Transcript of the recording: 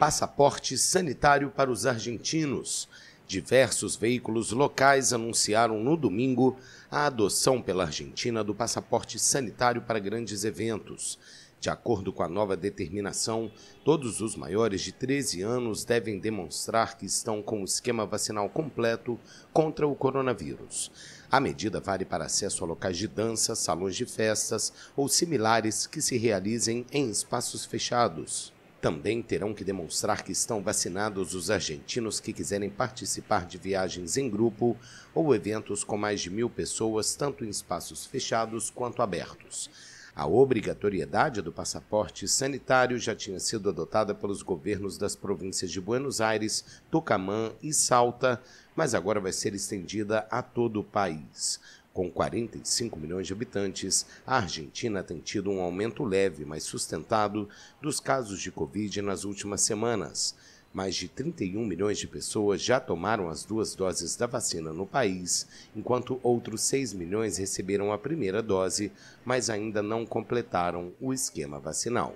passaporte sanitário para os argentinos. Diversos veículos locais anunciaram no domingo a adoção pela Argentina do passaporte sanitário para grandes eventos. De acordo com a nova determinação, todos os maiores de 13 anos devem demonstrar que estão com o esquema vacinal completo contra o coronavírus. A medida vale para acesso a locais de dança, salões de festas ou similares que se realizem em espaços fechados. Também terão que demonstrar que estão vacinados os argentinos que quiserem participar de viagens em grupo ou eventos com mais de mil pessoas, tanto em espaços fechados quanto abertos. A obrigatoriedade do passaporte sanitário já tinha sido adotada pelos governos das províncias de Buenos Aires, Tucumã e Salta, mas agora vai ser estendida a todo o país. Com 45 milhões de habitantes, a Argentina tem tido um aumento leve, mas sustentado, dos casos de Covid nas últimas semanas. Mais de 31 milhões de pessoas já tomaram as duas doses da vacina no país, enquanto outros 6 milhões receberam a primeira dose, mas ainda não completaram o esquema vacinal.